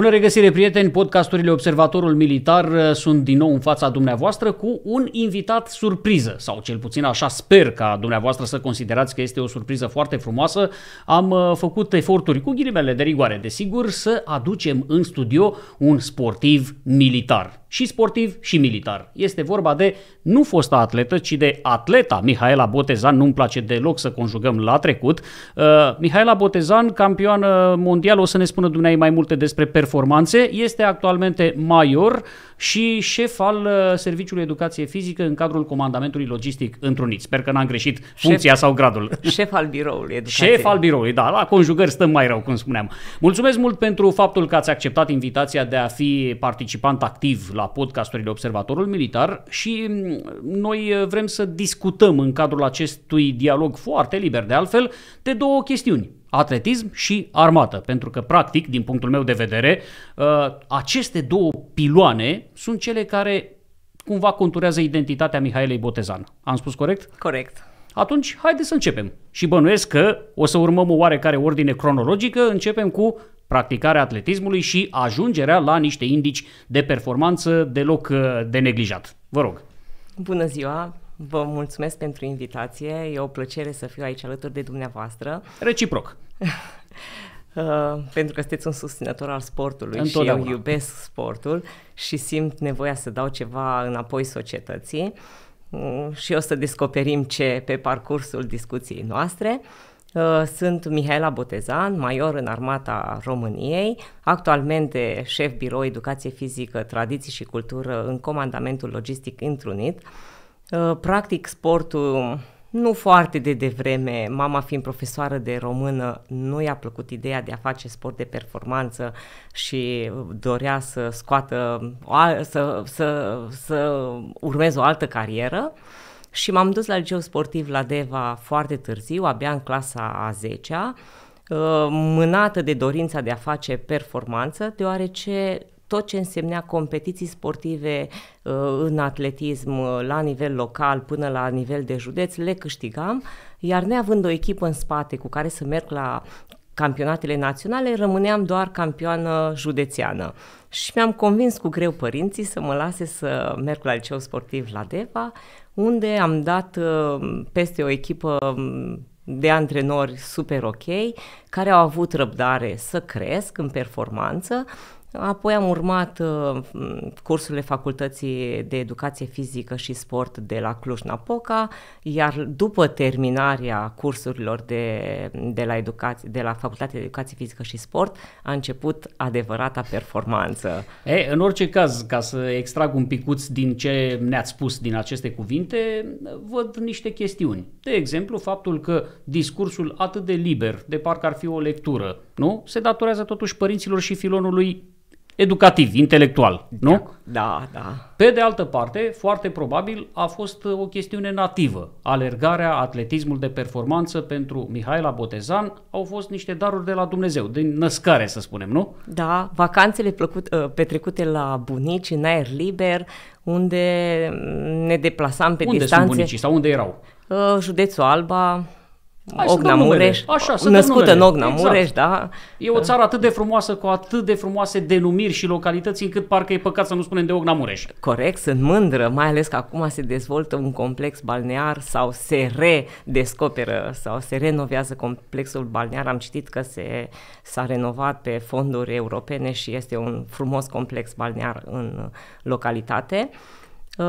Bună regăsire, prieteni! Podcasturile Observatorul Militar uh, sunt din nou în fața dumneavoastră cu un invitat surpriză, sau cel puțin așa sper ca dumneavoastră să considerați că este o surpriză foarte frumoasă. Am uh, făcut eforturi cu ghilimele de rigoare, desigur, să aducem în studio un sportiv militar și sportiv și militar. Este vorba de nu fosta atletă, ci de atleta Mihaela Botezan, nu-mi place deloc să conjugăm la trecut. Uh, Mihaela Botezan, campioană mondială, o să ne spună dumneavoastră mai multe despre performanțe, este actualmente major uh, și șef al uh, Serviciului Educație Fizică în cadrul Comandamentului Logistic Întruniți. Sper că n-am greșit funcția șef, sau gradul. Șef al biroului educației. Șef al biroului, da, la conjugări stăm mai rău, cum spuneam. Mulțumesc mult pentru faptul că ați acceptat invitația de a fi participant activ la podcasturile Observatorul Militar și mm, noi uh, vrem să discutăm în cadrul acestui dialog foarte liber de altfel de două chestiuni atletism și armată, pentru că practic, din punctul meu de vedere, uh, aceste două piloane sunt cele care cumva conturează identitatea Mihailei Botezan. Am spus corect? Corect. Atunci, haideți să începem. Și bănuiesc că o să urmăm o oarecare ordine cronologică, începem cu practicarea atletismului și ajungerea la niște indici de performanță deloc uh, de neglijat. Vă rog. Bună ziua, Vă mulțumesc pentru invitație, e o plăcere să fiu aici alături de dumneavoastră. Reciproc! Uh, pentru că sunteți un susținător al sportului și eu iubesc sportul și simt nevoia să dau ceva înapoi societății uh, și o să descoperim ce pe parcursul discuției noastre. Uh, sunt Mihaela Botezan, major în armata României, actualmente șef birou educație fizică, tradiții și cultură în comandamentul logistic întrunit, uh, Uh, practic sportul nu foarte de devreme, mama fiind profesoară de română, nu i-a plăcut ideea de a face sport de performanță și dorea să scoată, să, să, să urmeze o altă carieră. Și m-am dus la liceu sportiv la Deva foarte târziu, abia în clasa a 10-a, uh, mânată de dorința de a face performanță, deoarece tot ce însemnea competiții sportive uh, în atletism uh, la nivel local până la nivel de județ le câștigam, iar neavând o echipă în spate cu care să merg la campionatele naționale, rămâneam doar campioană județeană. Și mi-am convins cu greu părinții să mă lase să merg la liceu sportiv la Deva, unde am dat uh, peste o echipă um, de antrenori super ok, care au avut răbdare să cresc în performanță Apoi am urmat uh, cursurile Facultății de Educație Fizică și Sport de la Cluj-Napoca, iar după terminarea cursurilor de, de, la, educație, de la Facultatea de Educație Fizică și Sport a început adevărata performanță. E, în orice caz, ca să extrag un picuț din ce ne-ați spus din aceste cuvinte, văd niște chestiuni. De exemplu, faptul că discursul atât de liber, de parcă ar fi o lectură, nu? Se datorează totuși părinților și filonului educativ, intelectual, nu? Da, da. Pe de altă parte, foarte probabil a fost uh, o chestiune nativă. Alergarea, atletismul de performanță pentru Mihaela Botezan au fost niște daruri de la Dumnezeu, din născare, să spunem, nu? Da, vacanțele plăcut, uh, petrecute la bunici, în aer liber, unde ne deplasam pe unde distanțe. Unde sunt bunicii sau unde erau? Uh, județul Alba, Hai Ogna Mureș, Așa, să născută în Ogna exact. Mureș, da? E o țară atât de frumoasă, cu atât de frumoase denumiri și localități, încât parcă e păcat să nu spunem de Ogna Mureș. Corect, sunt mândră, mai ales că acum se dezvoltă un complex balnear sau se redescoperă sau se renovează complexul balnear. Am citit că se, s-a renovat pe fonduri europene și este un frumos complex balnear în localitate. Uh,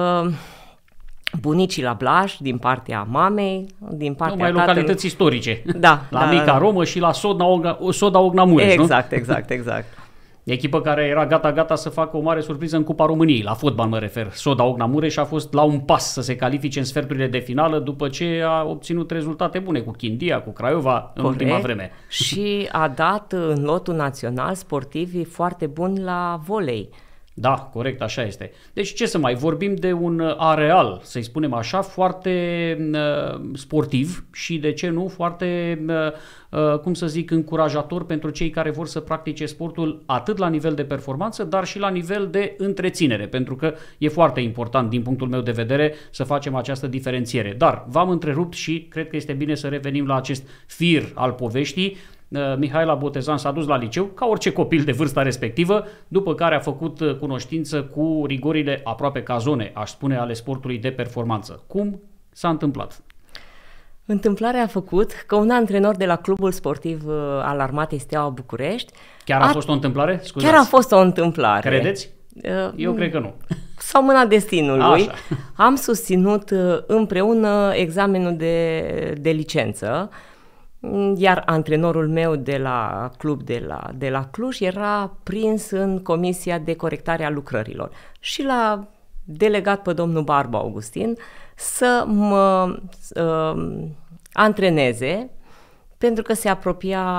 bunicii la Blaj, din partea mamei, din partea Numai tatălui. localități istorice. Da. La da, Mica da. Romă și la Soda, Ogna, Soda Ogna Mureș, Exact, nu? exact, exact. Echipă care era gata-gata să facă o mare surpriză în Cupa României, la fotbal mă refer. Soda Ogna Mureș a fost la un pas să se califice în sferturile de finală după ce a obținut rezultate bune cu Chindia, cu Craiova Corect. în ultima vreme. Și a dat în lotul național sportivi foarte buni la volei. Da, corect, așa este. Deci ce să mai vorbim de un uh, areal, să-i spunem așa, foarte uh, sportiv și de ce nu foarte, uh, uh, cum să zic, încurajator pentru cei care vor să practice sportul atât la nivel de performanță, dar și la nivel de întreținere, pentru că e foarte important din punctul meu de vedere să facem această diferențiere. Dar v-am întrerupt și cred că este bine să revenim la acest fir al poveștii Uh, Mihaela Botezan s-a dus la liceu, ca orice copil de vârsta respectivă, după care a făcut uh, cunoștință cu rigorile aproape cazone, aș spune, ale sportului de performanță. Cum s-a întâmplat? Întâmplarea a făcut că un antrenor de la clubul sportiv uh, al Armatei Steaua București... Chiar a, a fost o întâmplare? Scuzați. Chiar a fost o întâmplare. Credeți? Eu cred că nu. Sau mâna destinului. Așa. Am susținut împreună examenul de, de licență uh, iar antrenorul meu de la club de la, de la Cluj era prins în comisia de corectare a lucrărilor și l-a delegat pe domnul Barba Augustin să mă uh, antreneze pentru că se apropia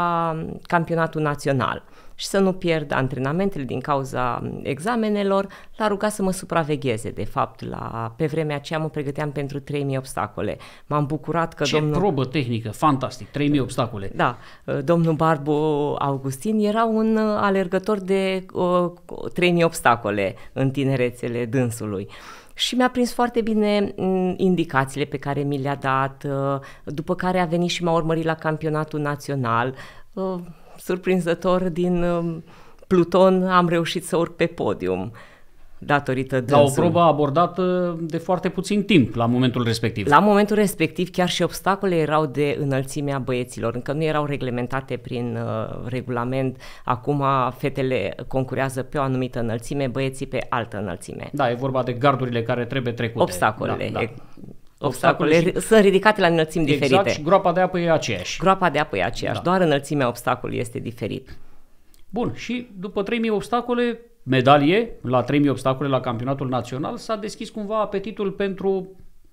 campionatul național și să nu pierd antrenamentele din cauza examenelor, l-a rugat să mă supravegheze. De fapt, la, pe vremea aceea mă pregăteam pentru 3000 obstacole. M-am bucurat că Ce domnul... probă tehnică, fantastic, 3000 obstacole. Da, uh, domnul Barbu Augustin era un uh, alergător de uh, 3000 obstacole în tinerețele dânsului și mi-a prins foarte bine indicațiile pe care mi le-a dat, uh, după care a venit și m-a urmărit la campionatul național surprinzător, din um, Pluton am reușit să urc pe podium datorită La o probă abordată de foarte puțin timp la momentul respectiv. La momentul respectiv chiar și obstacole erau de înălțimea băieților, încă nu erau reglementate prin uh, regulament. Acum fetele concurează pe o anumită înălțime, băieții pe altă înălțime. Da, e vorba de gardurile care trebuie trecute. Obstacolele. Da, da. E obstacole, obstacole și... sunt ridicate la înălțimi exact, diferite. Exact, și groapa de apă e aceeași. Groapa de apă e aceeași, da. doar înălțimea obstacolului este diferit. Bun, și după 3000 obstacole, medalie, la 3000 obstacole la campionatul național, s-a deschis cumva apetitul pentru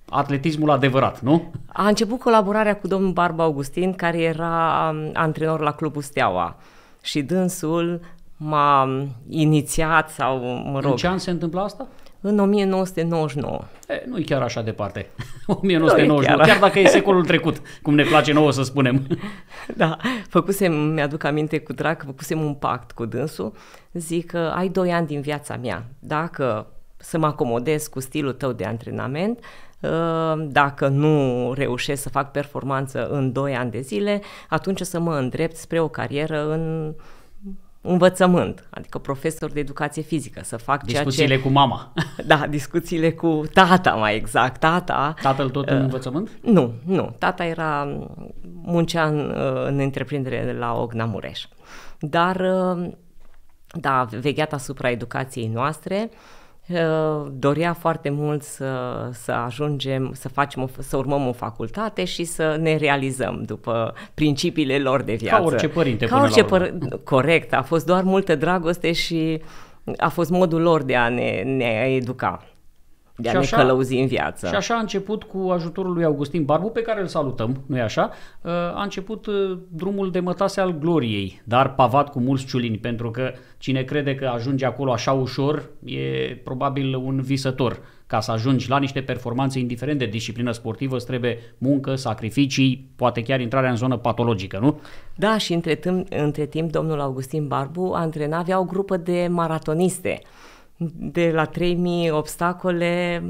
atletismul adevărat, nu? A început colaborarea cu domnul Barba Augustin, care era um, antrenor la Clubul Steaua. Și dânsul m-a um, inițiat sau, mă rog... În ce an se întâmplă asta? Uh, în 1999. E, nu e chiar așa departe. 1999, chiar. chiar dacă e secolul trecut, cum ne place nouă să spunem. Da, făcusem, mi-aduc aminte cu drag, făcusem un pact cu dânsul, zic că ai doi ani din viața mea, dacă să mă acomodez cu stilul tău de antrenament, ă, dacă nu reușesc să fac performanță în 2 ani de zile, atunci să mă îndrept spre o carieră în învățământ, adică profesor de educație fizică, să fac discuțiile ceea ce... cu mama. Da, discuțiile cu tata, mai exact, tata. Tatăl tot în uh, învățământ? Nu, nu. Tata era muncea în, uh, în întreprindere la Ogna Mureș. Dar, uh, da, vegheat asupra educației noastre, uh, Eh, dorea foarte mult să, să ajungem, să, facem, o, să urmăm o facultate și să ne realizăm după principiile lor de viață. Ca orice părinte Ca până orice la urmă. Păr- corect, a fost doar multă dragoste și a fost modul lor de a ne, ne educa de a și ne așa, călăuzi în viață. Și așa a început cu ajutorul lui Augustin Barbu, pe care îl salutăm, nu e așa? Uh, a început uh, drumul de mătase al gloriei, dar pavat cu mulți ciulini, pentru că cine crede că ajunge acolo așa ușor e probabil un visător. Ca să ajungi la niște performanțe, indiferent de disciplină sportivă, îți trebuie muncă, sacrificii, poate chiar intrarea în zonă patologică, nu? Da, și între timp, între timp domnul Augustin Barbu antrena avea o grupă de maratoniste de la 3000 obstacole,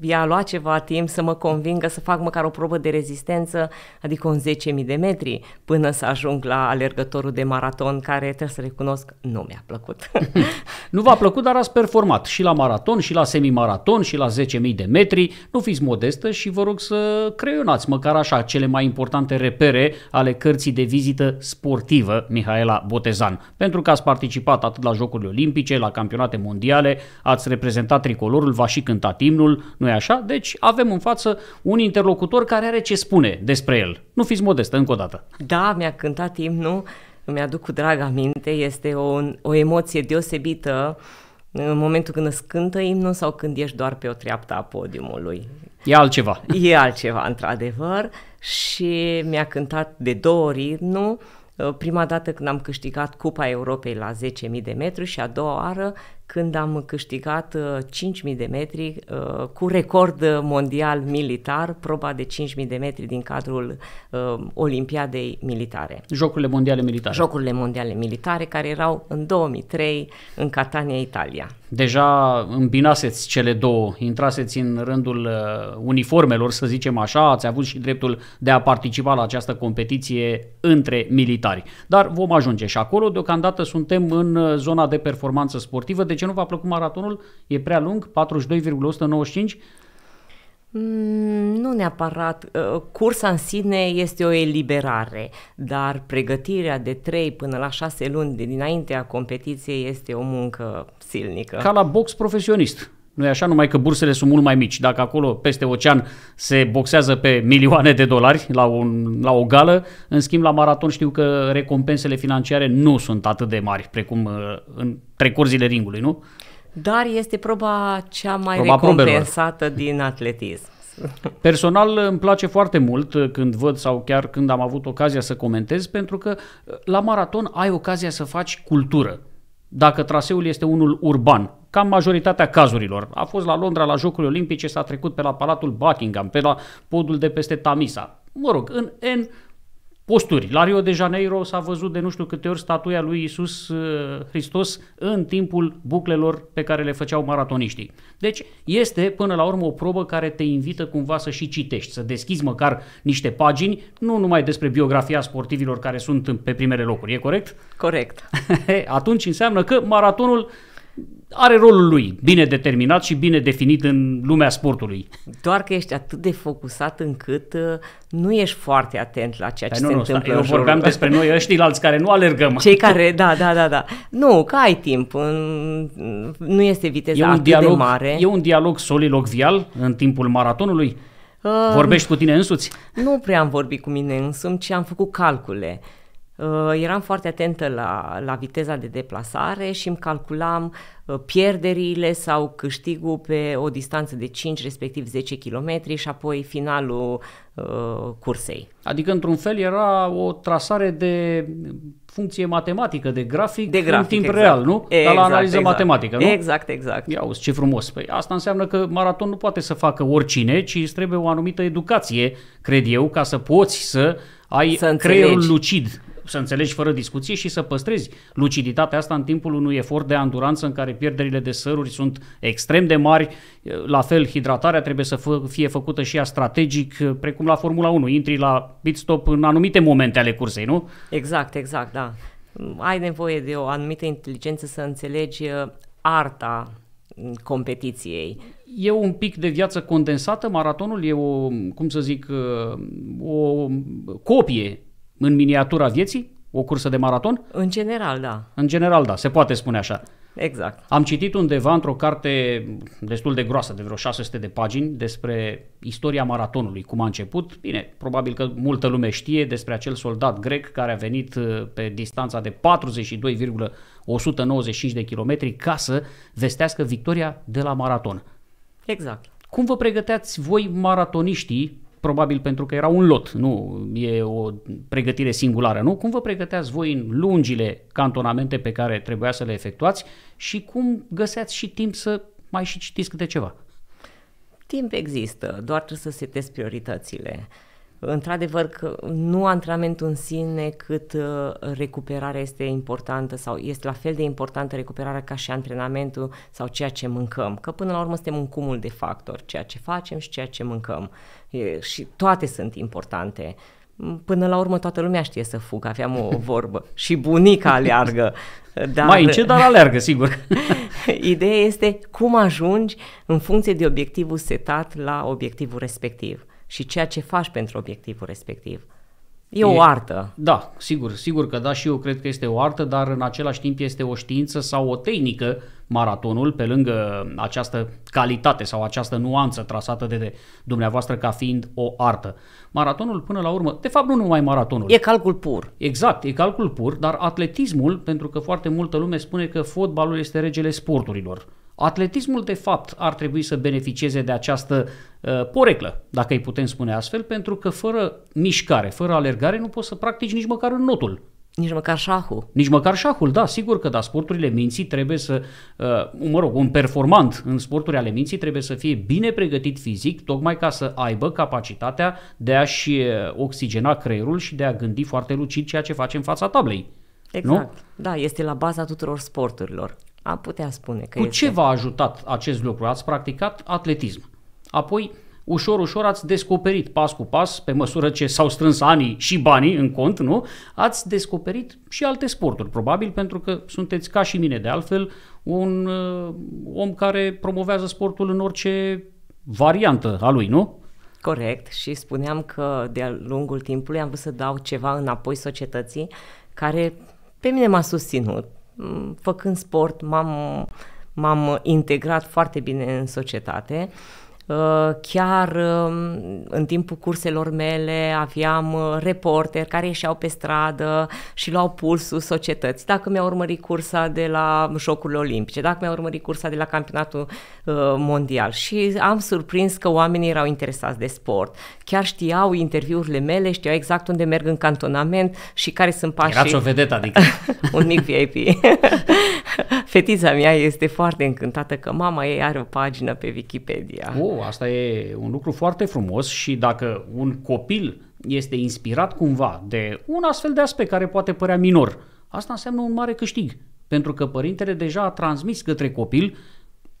i-a mm, luat ceva timp să mă convingă să fac măcar o probă de rezistență, adică un 10.000 de metri, până să ajung la alergătorul de maraton, care trebuie să recunosc, nu mi-a plăcut. nu v-a plăcut, dar ați performat și la maraton, și la semimaraton, și la 10.000 de metri. Nu fiți modestă și vă rog să creionați măcar așa cele mai importante repere ale cărții de vizită sportivă Mihaela Botezan. Pentru că ați participat atât la Jocurile Olimpice, la campionate mondiale, mondiale, ați reprezentat tricolorul, va și cântat imnul, nu-i așa? Deci avem în față un interlocutor care are ce spune despre el. Nu fiți modestă, încă o dată. Da, mi-a cântat imnul, îmi aduc cu drag aminte, este o, o emoție deosebită în momentul când îți cântă imnul sau când ești doar pe o treaptă a podiumului. E altceva. E altceva, într-adevăr, și mi-a cântat de două ori imnul, prima dată când am câștigat Cupa Europei la 10.000 de metri și a doua oară când am câștigat 5.000 uh, de metri uh, cu record mondial militar, proba de 5.000 de metri din cadrul uh, Olimpiadei Militare. Jocurile Mondiale Militare. Jocurile Mondiale Militare, care erau în 2003 în Catania, Italia. Deja îmbinaseți cele două, intraseți în rândul uniformelor, să zicem așa, ați avut și dreptul de a participa la această competiție între militari. Dar vom ajunge și acolo, deocamdată suntem în zona de performanță sportivă, de deci ce nu v-a plăcut maratonul? E prea lung, 42,195? Mm, nu neapărat. Uh, cursa în sine este o eliberare, dar pregătirea de 3 până la 6 luni de dinaintea competiției este o muncă silnică. Ca la box profesionist. Nu e așa? Numai că bursele sunt mult mai mici. Dacă acolo, peste ocean, se boxează pe milioane de dolari la, un, la o gală, în schimb, la maraton știu că recompensele financiare nu sunt atât de mari, precum uh, în precurzile ringului, nu? Dar este proba cea mai proba recompensată probelor. din atletism. Personal îmi place foarte mult uh, când văd sau chiar când am avut ocazia să comentez, pentru că uh, la maraton ai ocazia să faci cultură dacă traseul este unul urban, cam majoritatea cazurilor. A fost la Londra la Jocurile Olimpice, s-a trecut pe la Palatul Buckingham, pe la podul de peste Tamisa. Mă rog, în N posturi. La Rio de Janeiro s-a văzut de nu știu câte ori statuia lui Isus uh, Hristos în timpul buclelor pe care le făceau maratoniștii. Deci este până la urmă o probă care te invită cumva să și citești, să deschizi măcar niște pagini, nu numai despre biografia sportivilor care sunt pe primele locuri, e corect? Corect. Atunci înseamnă că maratonul are rolul lui, bine determinat și bine definit în lumea sportului. Doar că ești atât de focusat încât uh, nu ești foarte atent la ceea ce păi nu, se nu, întâmplă Eu vorbeam despre noi ăștia alți care nu alergăm. Cei care, da, da, da, da. Nu, că ai timp, nu este viteza e un atât dialog, de mare. E un dialog solilogvial în timpul maratonului? Uh, Vorbești cu tine însuți? Nu prea am vorbit cu mine însumi, ci am făcut calcule. Uh, eram foarte atentă la, la viteza de deplasare și îmi calculam uh, pierderile sau câștigul pe o distanță de 5 respectiv 10 km și apoi finalul uh, cursei. Adică într-un fel era o trasare de funcție matematică, de grafic, de grafic în timp exact. real, nu? Exact, Dar la analiză exact. matematică, nu? Exact, exact. Ia uzi, ce frumos. Păi asta înseamnă că maraton nu poate să facă oricine, ci îți trebuie o anumită educație, cred eu, ca să poți să ai să creierul lucid să înțelegi fără discuție și să păstrezi luciditatea asta în timpul unui efort de anduranță în care pierderile de săruri sunt extrem de mari. La fel, hidratarea trebuie să fie făcută și ea strategic, precum la Formula 1. Intri la pit stop în anumite momente ale cursei, nu? Exact, exact, da. Ai nevoie de o anumită inteligență să înțelegi uh, arta mm, competiției. E un pic de viață condensată, maratonul e o, cum să zic, uh, o copie în miniatura vieții, o cursă de maraton? În general, da. În general, da, se poate spune așa. Exact. Am citit undeva într-o carte destul de groasă, de vreo 600 de pagini, despre istoria maratonului, cum a început. Bine, probabil că multă lume știe despre acel soldat grec care a venit uh, pe distanța de 42,195 de kilometri ca să vestească victoria de la maraton. Exact. Cum vă pregăteați voi maratoniștii probabil pentru că era un lot, nu e o pregătire singulară, nu? Cum vă pregăteați voi în lungile cantonamente pe care trebuia să le efectuați și cum găseați și timp să mai și citiți câte ceva? Timp există, doar trebuie să setezi prioritățile. Uh, într-adevăr că nu antrenamentul în sine cât uh, recuperarea este importantă sau este la fel de importantă recuperarea ca și antrenamentul sau ceea ce mâncăm, că până la urmă suntem un cumul de factori, ceea ce facem și ceea ce mâncăm e, și toate sunt importante. Până la urmă toată lumea știe să fugă, aveam o vorbă și bunica aleargă. Dar... Mai încet, dar aleargă, sigur. Ideea este cum ajungi în funcție de obiectivul setat la obiectivul respectiv și ceea ce faci pentru obiectivul respectiv. E, e o artă. Da, sigur, sigur că da și eu cred că este o artă, dar în același timp este o știință sau o tehnică maratonul, pe lângă această calitate sau această nuanță trasată de, de dumneavoastră ca fiind o artă. Maratonul, până la urmă, de fapt nu numai maratonul. E calcul pur. Exact, e calcul pur, dar atletismul, pentru că foarte multă lume spune că fotbalul este regele sporturilor. Atletismul, de fapt, ar trebui să beneficieze de această uh, poreclă, dacă îi putem spune astfel, pentru că fără mișcare, fără alergare, nu poți să practici nici măcar în notul. Nici măcar șahul. Nici măcar șahul, da, sigur că da, sporturile minții trebuie să, uh, mă rog, un performant în sporturile ale minții trebuie să fie bine pregătit fizic, tocmai ca să aibă capacitatea de a-și uh, oxigena creierul și de a gândi foarte lucid ceea ce face în fața tablei. Exact, nu? da, este la baza tuturor sporturilor. A putea spune că Cu este... ce v-a ajutat acest lucru? Ați practicat atletism. Apoi, ușor, ușor ați descoperit pas cu pas, pe măsură ce s-au strâns anii și banii în cont, nu? Ați descoperit și alte sporturi, probabil pentru că sunteți ca și mine de altfel un uh, om care promovează sportul în orice variantă a lui, nu? Corect și spuneam că de-a lungul timpului am vrut să dau ceva înapoi societății care pe mine m-a susținut Mm, făcând sport, m-am, m-am integrat foarte bine în societate Uh, chiar um, în timpul curselor mele aveam uh, reporteri care ieșeau pe stradă și luau pulsul societății. Dacă mi-a urmărit cursa de la Jocurile Olimpice, dacă mi-a urmărit cursa de la Campionatul uh, Mondial și am surprins că oamenii erau interesați de sport. Chiar știau interviurile mele, știau exact unde merg în cantonament și care sunt pașii. Erați o vedetă, adică. Un mic VIP. Fetița mea este foarte încântată că mama ei are o pagină pe Wikipedia. Oh, asta e un lucru foarte frumos și dacă un copil este inspirat cumva de un astfel de aspect care poate părea minor, asta înseamnă un mare câștig, pentru că părintele deja a transmis către copil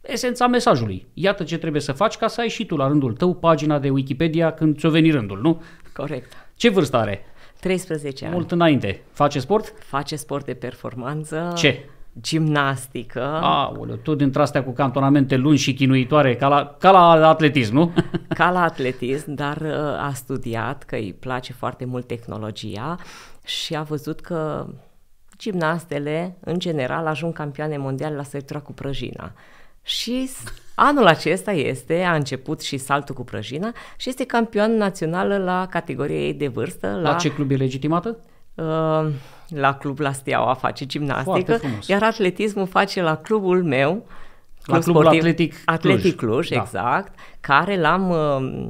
esența mesajului. Iată ce trebuie să faci ca să ai și tu la rândul tău pagina de Wikipedia când ți-o veni rândul, nu? Corect. Ce vârstă are? 13 ani. Mult înainte. Face sport? Face sport de performanță. Ce? gimnastică. Aoleu, tu dintre astea cu cantonamente lungi și chinuitoare, ca la, ca la atletism, nu? Ca la atletism, dar uh, a studiat că îi place foarte mult tehnologia și a văzut că gimnastele, în general, ajung campioane mondiale la săritura cu prăjina. Și anul acesta este, a început și saltul cu prăjina și este campion națională la categoria ei de vârstă. La, la ce club e legitimată? Uh, la club la Steaua face gimnastică, iar atletismul face la clubul meu, club la clubul sportiv, atletic, atletic da. Cluj, Cluj da. exact, care l-am uh,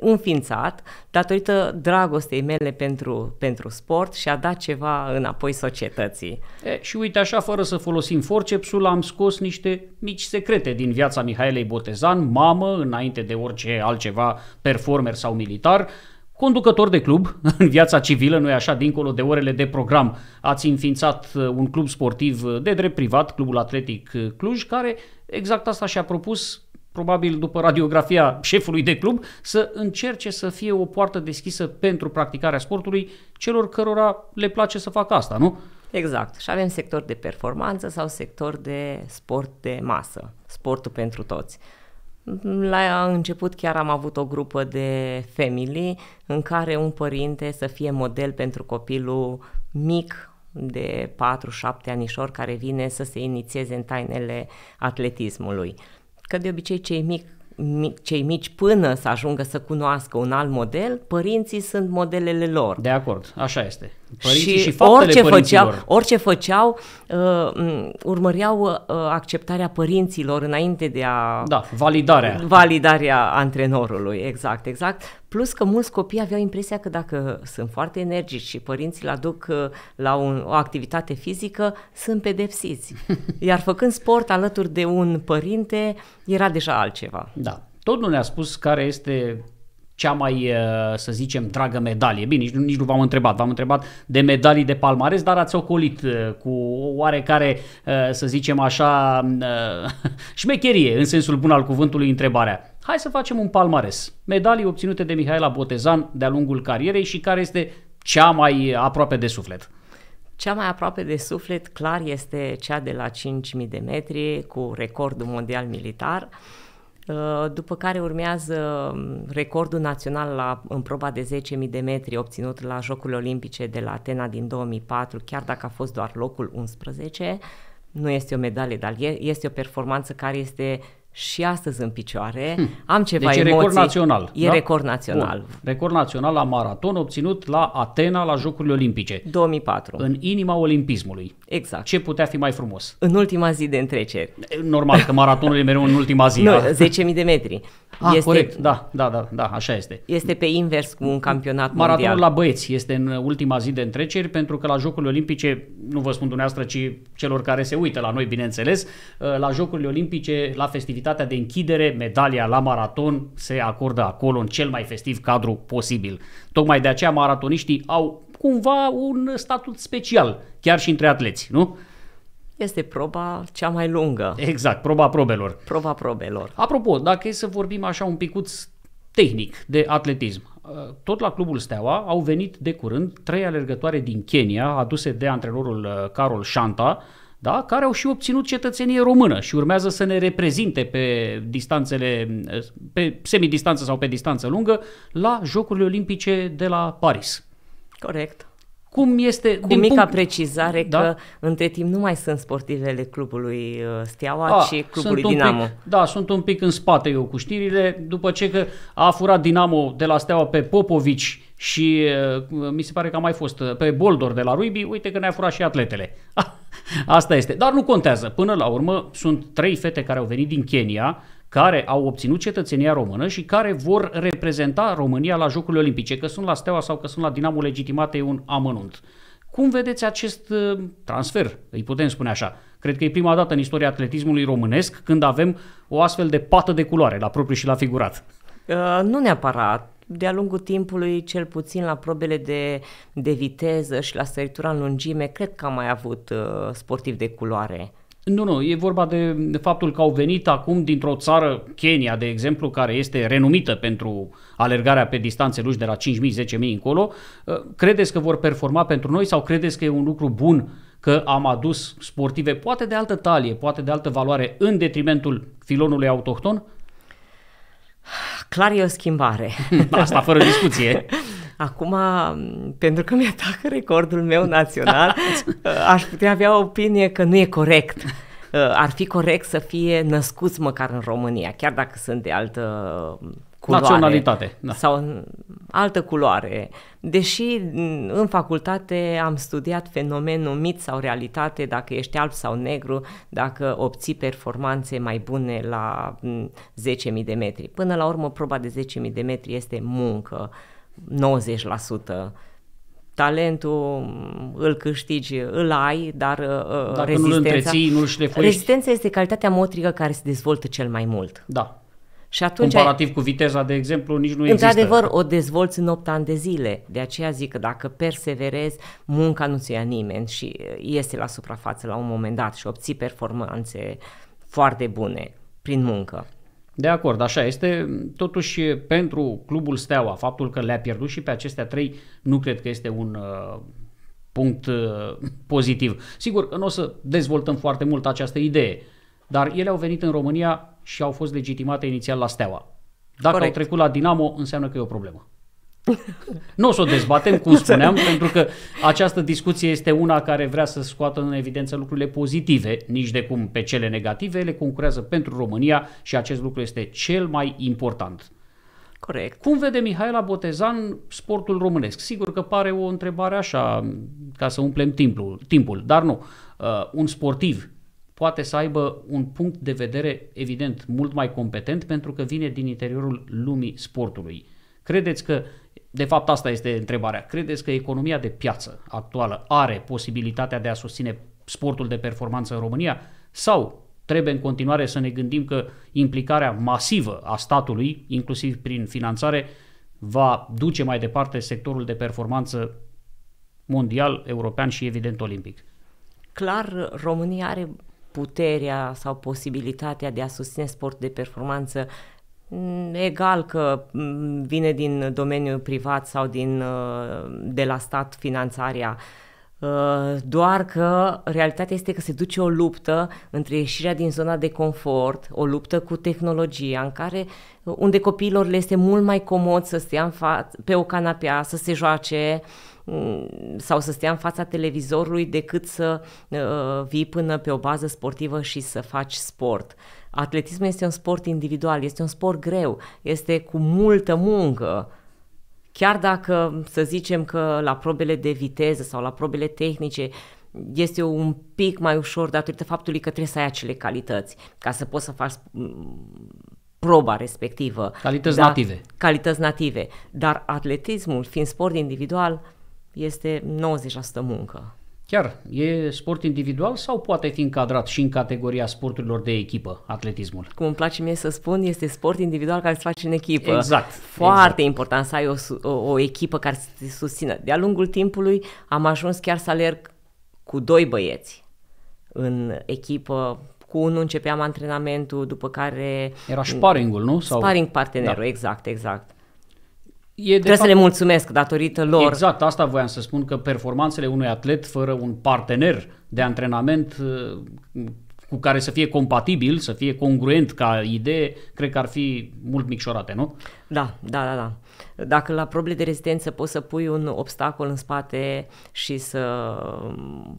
înființat datorită dragostei mele pentru, pentru sport și a dat ceva înapoi societății. E, și uite așa, fără să folosim forcepsul, am scos niște mici secrete din viața Mihailei Botezan, mamă, înainte de orice altceva performer sau militar, conducător de club în viața civilă, nu e așa, dincolo de orele de program, ați înființat uh, un club sportiv uh, de drept privat, Clubul Atletic uh, Cluj, care exact asta și-a propus probabil după radiografia șefului de club, să încerce să fie o poartă deschisă pentru practicarea sportului celor cărora le place să facă asta, nu? Exact. Și avem sector de performanță sau sector de sport de masă, sportul pentru toți. La început chiar am avut o grupă de family în care un părinte să fie model pentru copilul mic de 4-7 anișor care vine să se inițieze în tainele atletismului. Că de obicei cei mic cei mici până să ajungă să cunoască un alt model, părinții sunt modelele lor. De acord, așa este. Părinții și, și orice, făceau, orice făceau, uh, urmăreau uh, acceptarea părinților înainte de a... Da, validarea. Validarea antrenorului, exact, exact. Plus că mulți copii aveau impresia că dacă sunt foarte energici și părinții îl aduc uh, la un, o activitate fizică, sunt pedepsiți. Iar făcând sport alături de un părinte, era deja altceva. Da. Tot nu ne-a spus care este cea mai, uh, să zicem, dragă medalie? Bine, nici, nici nu v-am întrebat, v-am întrebat de medalii de palmares, dar ați ocolit uh, cu oarecare, uh, să zicem așa, șmecherie, în sensul bun al cuvântului, întrebarea. Hai să facem un palmares. Medalii obținute de Mihaela Botezan de-a lungul carierei și care este cea mai aproape de suflet. Cea mai aproape de suflet, clar, este cea de la 5.000 de metri, cu recordul mondial militar. Uh, Uh, după care urmează um, recordul național la, în proba de 10.000 de metri obținut la Jocurile Olimpice de la Atena din 2004, chiar dacă a fost doar locul 11, nu este o medalie, dar este o performanță care este și astăzi în picioare. Hm. Am ceva deci emoții. e record național. E da? record național. Bun. Record național la maraton obținut la Atena la Jocurile Olimpice. 2004. În inima olimpismului. Exact. Ce putea fi mai frumos? În ultima zi de întreceri. Normal, că maratonul e mereu în ultima zi. Nu, da? 10.000 de metri. Ah, este, corect, da, da, da, da, așa este. Este pe invers cu un campionat Maratonul mondial. la băieți este în ultima zi de întreceri, pentru că la Jocurile Olimpice, nu vă spun dumneavoastră, ci celor care se uită la noi, bineînțeles, uh, la Jocurile Olimpice, la festivitatea de închidere, medalia la maraton se acordă acolo în cel mai festiv cadru posibil. Tocmai de aceea maratoniștii au cumva un statut special, chiar și între atleți, nu? Este proba cea mai lungă. Exact, proba probelor. Proba probelor. Apropo, dacă e să vorbim așa un picuț tehnic de atletism, uh, tot la Clubul Steaua au venit de curând trei alergătoare din Kenya, aduse de antrenorul uh, Carol Shanta, da? care au și obținut cetățenie română și urmează să ne reprezinte pe distanțele, uh, pe semidistanță sau pe distanță lungă, la Jocurile Olimpice de la Paris. Corect. Cum este, Cu din mica punct... precizare da? că între timp nu mai sunt sportivele clubului uh, Steaua, A, ah, ci clubului sunt Dinamo. Pic, da, sunt un pic în spate eu cu știrile, după ce că a furat Dinamo de la Steaua pe Popovici și uh, mi se pare că a mai fost uh, pe Boldor de la Ruibi, uite că ne-a furat și atletele. Asta este. Dar nu contează. Până la urmă sunt trei fete care au venit din Kenya, care au obținut cetățenia română și care vor reprezenta România la Jocurile Olimpice, că sunt la Steaua sau că sunt la Dinamo legitimate, e un amănunt. Cum vedeți acest uh, transfer, îi putem spune așa? Cred că e prima dată în istoria atletismului românesc când avem o astfel de pată de culoare, la propriu și la figurat. Uh, nu neapărat de-a lungul timpului, cel puțin la probele de, de viteză și la săritura în lungime, cred că am mai avut uh, sportivi de culoare. Nu, nu, e vorba de faptul că au venit acum dintr-o țară, Kenya, de exemplu, care este renumită pentru alergarea pe distanțe lungi de la 5.000, 10.000 încolo. Uh, credeți că vor performa pentru noi sau credeți că e un lucru bun că am adus sportive, poate de altă talie, poate de altă valoare, în detrimentul filonului autohton? Clar e o schimbare. Asta fără discuție. Acum, pentru că mi-atacă recordul meu da. național, da. Uh, aș putea avea o opinie că nu e corect uh, ar fi corect să fie născuți măcar în România, chiar dacă sunt de altă culoare. Naționalitate. Da. Sau altă culoare. Deși în facultate am studiat fenomenul mit sau realitate, dacă ești alb sau negru, dacă obții performanțe mai bune la 10.000 de metri. Până la urmă, proba de 10.000 de metri este muncă. Uh, 90%. Talentul mm, îl câștigi, îl ai, dar uh, Dacă uh, rezistența... nu-l întreții, nu Rezistența este calitatea motrică care se dezvoltă cel mai mult. Da. Și atunci, Comparativ cu viteza, de exemplu, nici nu există. Într-adevăr, o dezvolți în 8 ani de zile. De aceea zic că dacă perseverezi, munca nu ți ia nimeni și uh, iese la suprafață la un moment dat și obții performanțe foarte bune prin muncă. De acord, așa este. Totuși, pentru clubul Steaua, faptul că le-a pierdut și pe acestea trei, nu cred că este un uh, punct uh, pozitiv. Sigur că nu o să dezvoltăm foarte mult această idee, dar ele au venit în România și au fost legitimate inițial la Steaua. Dacă Corect. au trecut la Dinamo, înseamnă că e o problemă. Nu o să o dezbatem, cum spuneam, pentru că această discuție este una care vrea să scoată în evidență lucrurile pozitive, nici de cum pe cele negative, ele concurează pentru România și acest lucru este cel mai important. Corect. Cum vede Mihaela Botezan sportul românesc? Sigur că pare o întrebare așa, ca să umplem timpul, timpul dar nu. Uh, un sportiv poate să aibă un punct de vedere, evident, mult mai competent pentru că vine din interiorul lumii sportului. Credeți că de fapt, asta este întrebarea. Credeți că economia de piață actuală are posibilitatea de a susține sportul de performanță în România sau trebuie în continuare să ne gândim că implicarea masivă a statului, inclusiv prin finanțare, va duce mai departe sectorul de performanță mondial, european și evident olimpic. Clar, România are puterea sau posibilitatea de a susține sport de performanță egal că mm, vine din domeniul privat sau din, uh, de la stat finanțarea, uh, doar că realitatea este că se duce o luptă între ieșirea din zona de confort, o luptă cu tehnologia în care uh, unde copiilor le este mult mai comod să stea în fa- pe o canapea, să se joace mm, sau să stea în fața televizorului decât să uh, vii până pe o bază sportivă și să faci sport. Uh, Atletismul este un sport individual, este un sport greu, este cu multă muncă. Chiar dacă, să zicem că la probele de viteză sau la probele tehnice este un pic mai ușor datorită faptului că trebuie să ai acele calități ca să poți să faci mm, proba respectivă. Calități da, native. Calități native. Dar atletismul, fiind sport individual, este 90% muncă. Chiar, e sport individual sau poate fi încadrat și în categoria sporturilor de echipă, atletismul? Cum îmi place mie să spun, este sport individual care se face în echipă. Exact. Foarte exact. important să ai o, o, o echipă care să te susțină. De-a lungul timpului am ajuns chiar să alerg cu doi băieți în echipă, cu unul începeam antrenamentul, după care... Era sparingul, nu? Sau... Sparing partenerul, da. exact, exact. E de Trebuie fapt... să le mulțumesc datorită lor. Exact, asta voiam să spun, că performanțele unui atlet fără un partener de antrenament uh, cu care să fie compatibil, să fie congruent ca idee, cred că ar fi mult micșorate, nu? Da, da, da, da. Dacă la probleme de rezistență poți să pui un obstacol în spate și să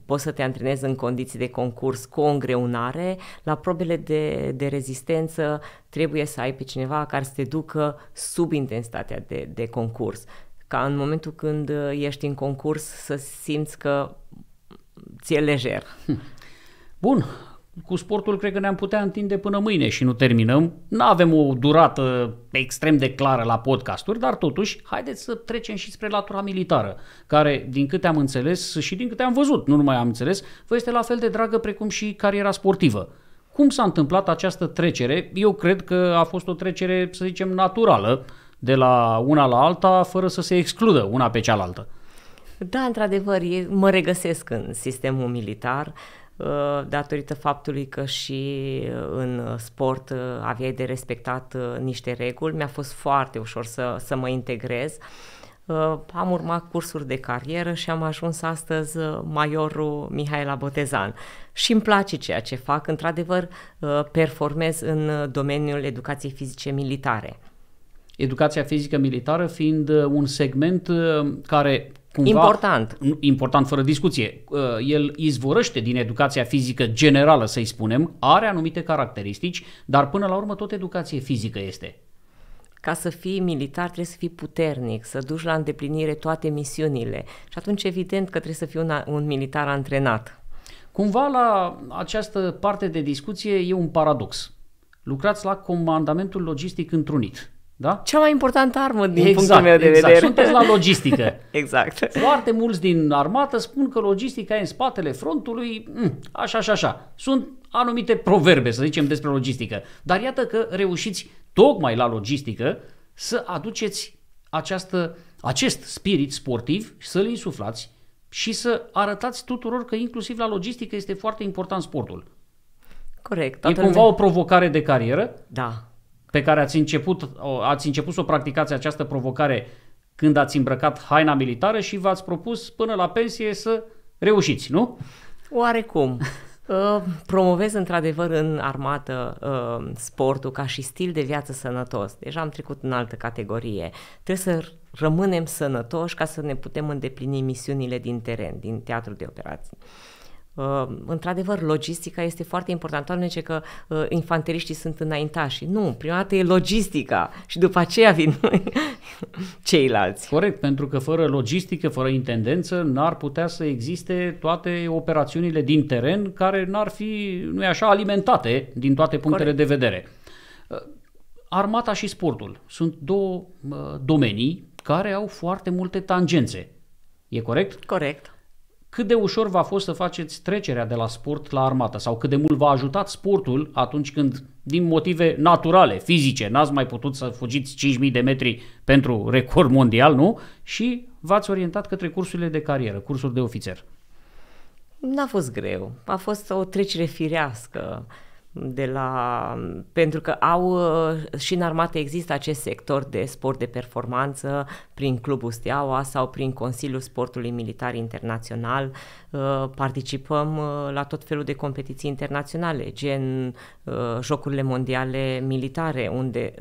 poți să te antrenezi în condiții de concurs cu o îngreunare, la probele de, de rezistență trebuie să ai pe cineva care să te ducă sub intensitatea de, de concurs. Ca în momentul când uh, ești în concurs să simți că ți-e lejer. Bun, cu sportul cred că ne-am putea întinde până mâine și nu terminăm. Nu avem o durată extrem de clară la podcasturi, dar totuși haideți să trecem și spre latura militară, care, din câte am înțeles și din câte am văzut, nu numai am înțeles, vă este la fel de dragă precum și cariera sportivă. Cum s-a întâmplat această trecere? Eu cred că a fost o trecere, să zicem, naturală, de la una la alta, fără să se excludă una pe cealaltă. Da, într-adevăr, mă regăsesc în sistemul militar. Uh, Uh, datorită faptului că și uh, în uh, sport aveai de respectat niște reguli, mi-a fost foarte ușor să, să mă integrez. Am urmat cursuri de carieră și am ajuns astăzi majorul Mihaela Botezan. Și îmi place ceea ce fac, într-adevăr performez în domeniul educației fizice militare. Educația fizică militară fiind un segment care cumva... Important. Important, fără discuție. Uh, el izvorăște din educația fizică generală, să-i spunem, are anumite caracteristici, dar până la urmă tot educație fizică este. Ca să fii militar trebuie să fii puternic, să duci la îndeplinire toate misiunile și atunci evident că trebuie să fii un, un militar antrenat. Cumva la această parte de discuție e un paradox. Lucrați la comandamentul logistic întrunit da? Cea mai importantă armă din exact, punctul meu de exact. vedere. Sunteți la logistică. exact. Foarte mulți din armată spun că logistica e în spatele frontului, mh, mm, așa, așa, așa. Sunt anumite proverbe, să zicem, despre logistică. Dar iată că reușiți tocmai la logistică să aduceți această, acest spirit sportiv, să-l insuflați și să arătați tuturor că inclusiv la logistică este foarte important sportul. Corect. E cumva lumea... o provocare de carieră? Da pe care ați început, ați început să o practicați această provocare când ați îmbrăcat haina militară și v-ați propus până la pensie să reușiți, nu? Oarecum. Uh, promovez într-adevăr în armată uh, sportul ca și stil de viață sănătos. Deja am trecut în altă categorie. Trebuie să rămânem sănătoși ca să ne putem îndeplini misiunile din teren, din teatru de operații. Uh, într-adevăr, logistica este foarte importantă. Oamenii zice că uh, infanteriștii sunt înaintași. Nu, prima dată e logistica și după aceea vin ceilalți. Corect, pentru că fără logistică, fără intendență, n-ar putea să existe toate operațiunile din teren care n-ar fi, nu așa, alimentate din toate punctele Corect. de vedere. Uh, armata și sportul sunt două uh, domenii care au foarte multe tangențe. E corect? Corect cât de ușor va fost să faceți trecerea de la sport la armată sau cât de mult v-a ajutat sportul atunci când, din motive naturale, fizice, n-ați mai putut să fugiți 5.000 de metri pentru record mondial, nu? Și v-ați orientat către cursurile de carieră, cursuri de ofițer. N-a fost greu, a fost o trecere firească. Uh, de la, pentru că au uh, și în armată există acest sector de sport de performanță prin Clubul Steaua sau prin Consiliul Sportului Militar Internațional. Uh, participăm uh, la tot felul de competiții internaționale, gen Jocurile Mondiale Militare, unde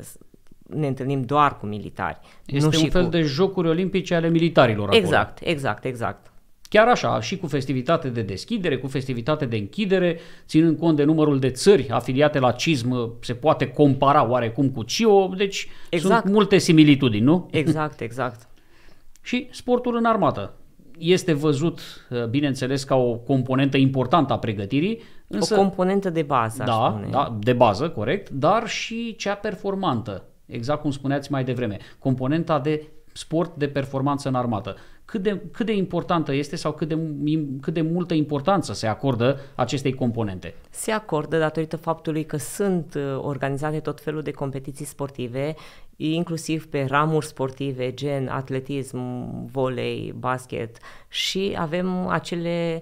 ne întâlnim doar cu militari. Este nu un și fel cu... de jocuri olimpice ale militarilor. Exact, acolo. exact, exact. exact. Chiar așa, și cu festivitate de deschidere, cu festivitate de închidere, ținând cont de numărul de țări afiliate la CISM, se poate compara oarecum cu CIO, deci exact. sunt multe similitudini, nu? Exact, exact. și sportul în armată. Este văzut, eh, bineînțeles, ca o componentă importantă a pregătirii. Însă, o componentă de bază, da, spune. da, de bază, corect, dar și cea performantă, exact cum spuneați mai devreme, componenta de sport de performanță în armată cât de, cât de importantă este sau cât de, cât de multă importanță se acordă acestei componente? Se acordă datorită faptului că sunt uh, organizate tot felul de competiții sportive, inclusiv pe ramuri sportive, gen atletism, volei, basket și avem acele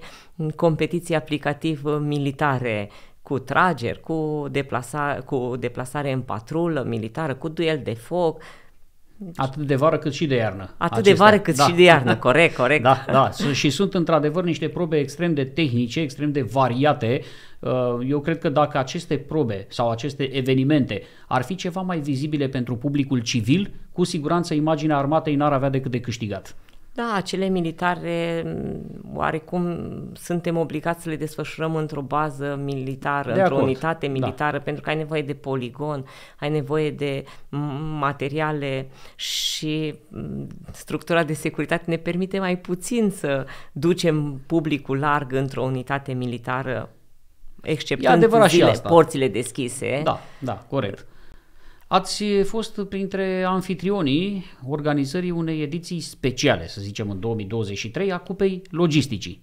competiții aplicativ uh, militare cu trageri, cu, deplasa, cu deplasare în patrulă militară, cu duel de foc, Atât de vară cât și de iarnă. Atât acestea. de vară cât da. și de iarnă, corect, corect. Da, da. și sunt într-adevăr niște probe extrem de tehnice, extrem de variate. Uh, eu cred că dacă aceste probe sau aceste evenimente ar fi ceva mai vizibile pentru publicul civil, cu siguranță imaginea armatei n-ar avea decât de câștigat. Da, cele militare, mm, oarecum suntem obligați să le desfășurăm într-o bază militară, de într-o acord. unitate da. militară, da. pentru că ai nevoie de poligon, ai nevoie de materiale și mm, structura de securitate ne permite mai puțin să ducem publicul larg într-o unitate militară exceptând zile, asta. porțile deschise. Da, da, corect. Ați fost printre anfitrionii organizării unei ediții speciale, să zicem în 2023, a Cupei Logisticii.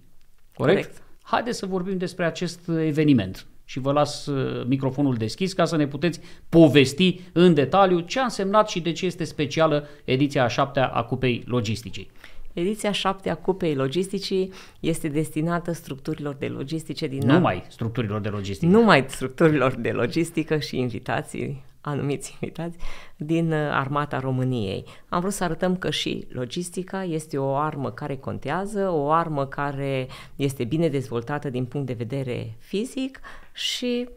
Corect? Corect. Haideți să vorbim despre acest eveniment și vă las uh, microfonul deschis ca să ne puteți povesti în detaliu ce a însemnat și de ce este specială ediția a șaptea a Cupei Logisticii. Ediția 7 a Cupei Logisticii este destinată structurilor de logistice din... Numai structurilor de logistică. Numai structurilor de logistică și invitații anumiți invitați, din uh, armata României. Am vrut să arătăm că și logistica este o armă care contează, o armă care este bine dezvoltată din punct de vedere fizic și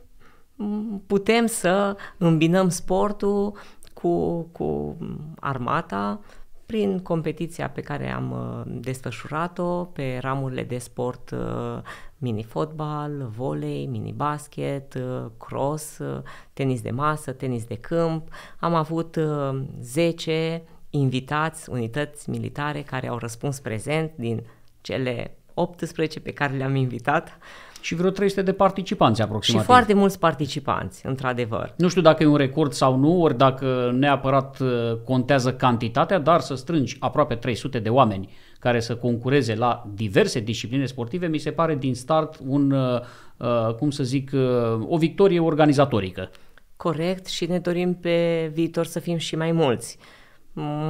mm, putem să îmbinăm sportul cu, cu armata prin competiția pe care am uh, desfășurat-o pe ramurile de sport uh, mini-fotbal, volei, mini-basket, uh, cross, uh, tenis de masă, tenis de câmp. Am avut 10 uh, invitați, unități militare care au răspuns prezent din cele 18 pe care le-am invitat. Și vreo 300 de participanți aproximativ. Și foarte mulți participanți, într-adevăr. Nu știu dacă e un record sau nu, ori dacă neapărat contează cantitatea, dar să strângi aproape 300 de oameni care să concureze la diverse discipline sportive, mi se pare din start un, uh, uh, cum să zic, uh, o victorie organizatorică. Corect și ne dorim pe viitor să fim și mai mulți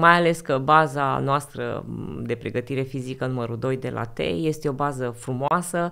mai ales că baza noastră de pregătire fizică numărul 2 de la T este o bază frumoasă,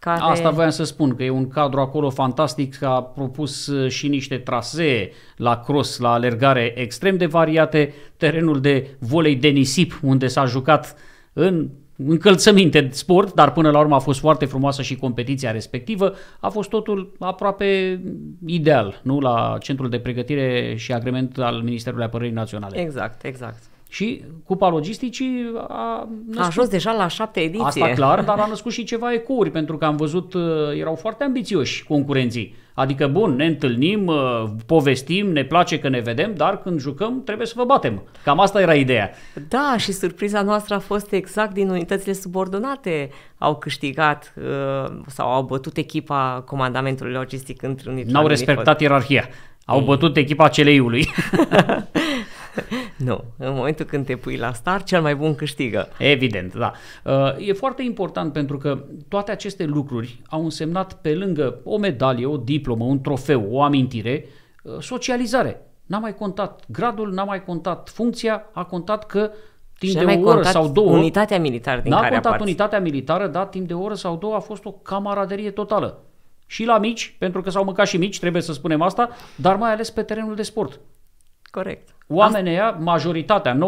care... Asta voiam să spun, că e un cadru acolo fantastic, că a propus uh, și niște trasee la cross, la alergare extrem de variate, terenul de volei de nisip, unde s-a jucat în încălțăminte de sport, dar până la urmă a fost foarte frumoasă și competiția respectivă, a fost totul aproape ideal, nu la centrul de pregătire și agrement al Ministerului Apărării Naționale. Exact, exact. Și Cupa Logisticii a, născut. a ajuns deja la șapte ediții. Asta clar, dar a născut și ceva ecouri, pentru că am văzut, uh, erau foarte ambițioși concurenții. Adică, bun, ne întâlnim, uh, povestim, ne place că ne vedem, dar când jucăm trebuie să vă batem. Cam asta era ideea. Da, și surpriza noastră a fost exact din unitățile subordonate au câștigat uh, sau au bătut echipa comandamentului logistic într-un N-au respectat ierarhia. Au bătut echipa celeiului. Nu. În momentul când te pui la start, cel mai bun câștigă. Evident, da. Uh, e foarte important pentru că toate aceste lucruri au însemnat pe lângă o medalie, o diplomă, un trofeu, o amintire, uh, socializare. N-a mai contat gradul, n-a mai contat funcția, a contat că timp de o oră sau două... unitatea militară din n-a care contat aparți. unitatea militară, dar timp de o oră sau două a fost o camaraderie totală. Și la mici, pentru că s-au mâncat și mici, trebuie să spunem asta, dar mai ales pe terenul de sport. Corect. Oamenii ăia, majoritatea,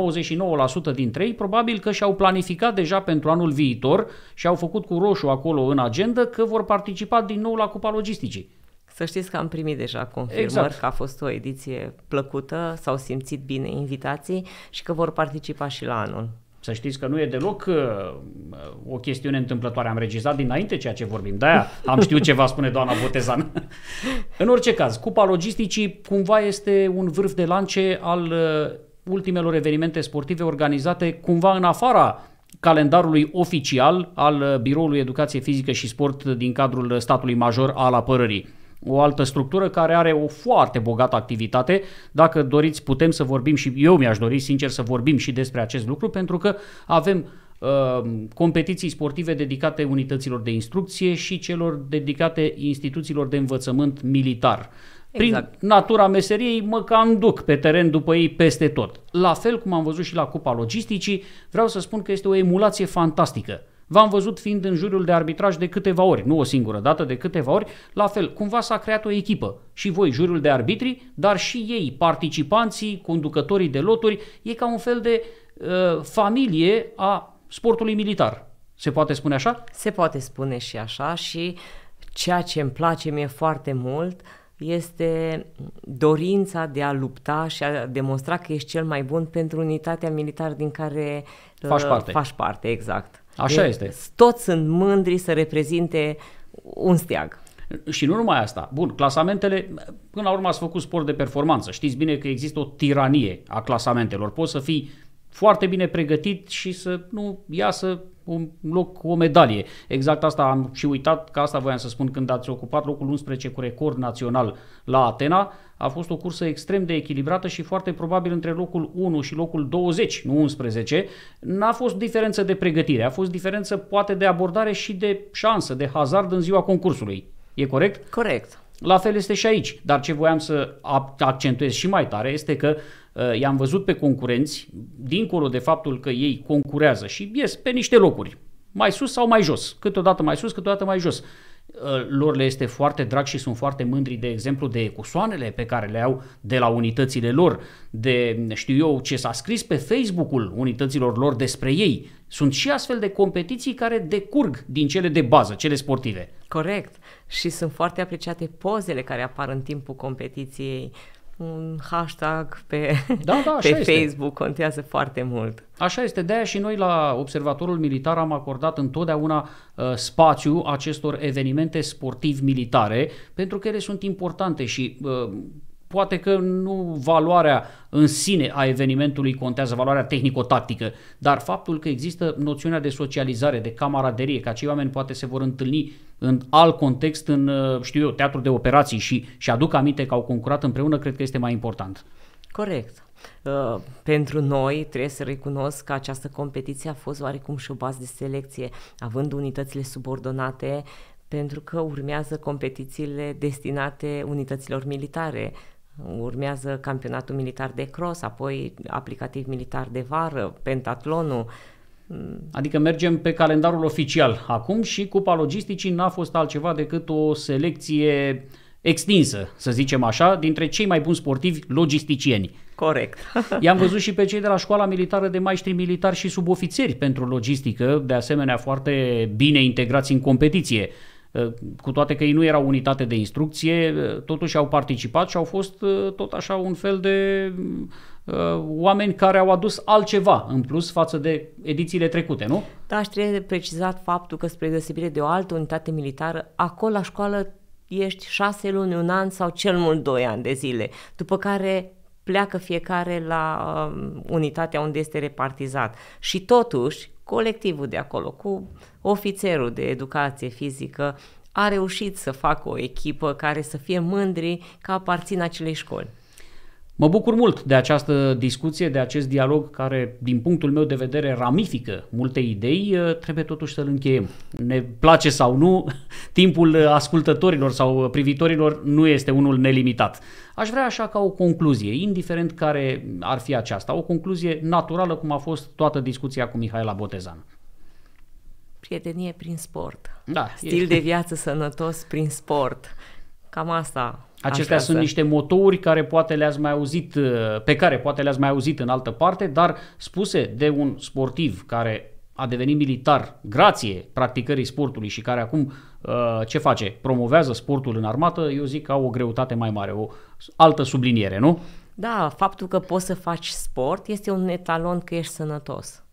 99% dintre ei, probabil că și-au planificat deja pentru anul viitor și au făcut cu roșu acolo în agenda că vor participa din nou la Cupa Logisticii. Să știți că am primit deja confirmări exact. că a fost o ediție plăcută, s-au simțit bine invitații și că vor participa și la anul. Să știți că nu e deloc uh, o chestiune întâmplătoare. Am regizat dinainte ceea ce vorbim. De-aia am știut ce va spune doamna Botezan. în orice caz, Cupa Logisticii cumva este un vârf de lance al uh, ultimelor evenimente sportive organizate cumva în afara calendarului oficial al uh, Biroului Educație Fizică și Sport din cadrul statului major al apărării o altă structură care are o foarte bogată activitate. Dacă doriți, putem să vorbim și eu mi-aș dori, sincer, să vorbim și despre acest lucru, pentru că avem uh, competiții sportive dedicate unităților de instrucție și celor dedicate instituțiilor de învățământ militar. Exact. Prin natura meseriei mă cam duc pe teren după ei peste tot. La fel cum am văzut și la Cupa Logisticii, vreau să spun că este o emulație fantastică V-am văzut fiind în juriul de arbitraj de câteva ori, nu o singură dată, de câteva ori. La fel, cumva s-a creat o echipă. Și voi, juriul de arbitri, dar și ei, participanții, conducătorii de loturi, e ca un fel de uh, familie a sportului militar. Se poate spune așa? Se poate spune și așa și ceea ce îmi place mie foarte mult este dorința de a lupta și a demonstra că ești cel mai bun pentru unitatea militară din care faci uh, parte. Faci parte exact. Așa de, este. Toți sunt mândri să reprezinte un steag. Și nu numai asta. Bun, clasamentele, până la urmă ați făcut sport de performanță. Știți bine că există o tiranie a clasamentelor. Poți să fii foarte bine pregătit și să nu iasă un loc cu o medalie. Exact asta am și uitat, că asta voiam să spun când ați ocupat locul 11 cu record național la Atena, a fost o cursă extrem de echilibrată și foarte probabil între locul 1 și locul 20, nu 11, n-a fost diferență de pregătire, a fost diferență poate de abordare și de șansă, de hazard în ziua concursului. E corect? Corect. La fel este și aici, dar ce voiam să accentuez și mai tare este că uh, i-am văzut pe concurenți, dincolo de faptul că ei concurează și ies pe niște locuri, mai sus sau mai jos, câteodată mai sus, câteodată mai jos Uh, lor le este foarte drag și sunt foarte mândri, de exemplu, de ecusoanele pe care le au de la unitățile lor, de știu eu ce s-a scris pe Facebook-ul unităților lor despre ei. Sunt și astfel de competiții care decurg din cele de bază, cele sportive. Corect. Și sunt foarte apreciate pozele care apar în timpul competiției un hashtag pe, da, da, pe este. Facebook contează foarte mult. Așa este, de-aia și noi la Observatorul Militar am acordat întotdeauna uh, spațiu acestor evenimente sportiv-militare, pentru că ele sunt importante și uh, poate că nu valoarea în sine a evenimentului contează, valoarea tehnico-tactică, dar faptul că există noțiunea de socializare, de camaraderie, că acei oameni poate se vor întâlni în alt context, în, uh, știu eu, teatru de operații și, și aduc aminte că au concurat împreună, cred că este mai important. Corect. Uh, pentru noi trebuie să recunosc că această competiție a fost oarecum și o bază de selecție, având unitățile subordonate pentru că urmează competițiile destinate unităților militare, urmează campionatul militar de cross, apoi aplicativ militar de vară, pentatlonul. Mm. Adică mergem pe calendarul oficial acum și Cupa Logisticii n-a fost altceva decât o selecție extinsă, să zicem așa, dintre cei mai buni sportivi logisticieni. Corect. I-am văzut și pe cei de la școala militară de maestri militari și subofițeri pentru logistică, de asemenea foarte bine integrați în competiție. Eh, cu toate că ei nu erau unitate de instrucție, eh, totuși au participat și au fost eh, tot așa un fel de oameni care au adus altceva în plus față de edițiile trecute, nu? Da, aș trebuie precizat faptul că spre deosebire de o altă unitate militară, acolo la școală ești șase luni, un an sau cel mult doi ani de zile, după care pleacă fiecare la um, unitatea unde este repartizat. Și totuși, colectivul de acolo, cu ofițerul de educație fizică, a reușit să facă o echipă care să fie mândri că aparțin acelei școli. Mă bucur mult de această discuție, de acest dialog care, din punctul meu de vedere, ramifică multe idei. Uh, trebuie totuși să-l încheiem. Ne place sau nu, timpul ascultătorilor sau privitorilor nu este unul nelimitat. Aș vrea așa ca o concluzie, indiferent care ar fi aceasta, o concluzie naturală cum a fost toată discuția cu Mihaela Botezan. Prietenie prin sport. Da, Stil e... de viață sănătos prin sport. Cam asta. Acestea sunt să... niște motouri care poate le-ați mai auzit, uh, pe care poate le-ați mai auzit în altă parte, dar spuse de un sportiv care a devenit militar grație practicării sportului și care acum uh, ce face? Promovează sportul în armată, eu zic că au o greutate mai mare, o altă subliniere, nu? Da, faptul că poți să faci sport este un etalon că ești sănătos.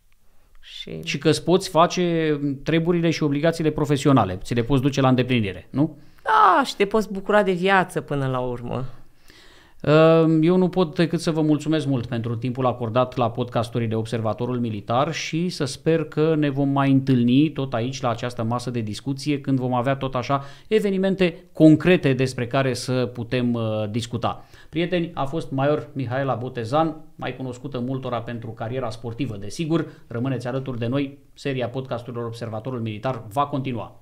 Și, și că îți poți face treburile și obligațiile profesionale, ți le poți duce la îndeplinire, nu? Da, și te poți bucura de viață până la urmă. Ehm, eu nu pot decât să vă mulțumesc mult pentru timpul acordat la podcasturile Observatorul Militar și să sper că ne vom mai întâlni tot aici la această masă de discuție când vom avea tot așa evenimente concrete despre care să putem uh, discuta. Prieteni, a fost Maior Mihaela Botezan, mai cunoscută multora pentru cariera sportivă, desigur. Rămâneți alături de noi, seria podcasturilor Observatorul Militar va continua.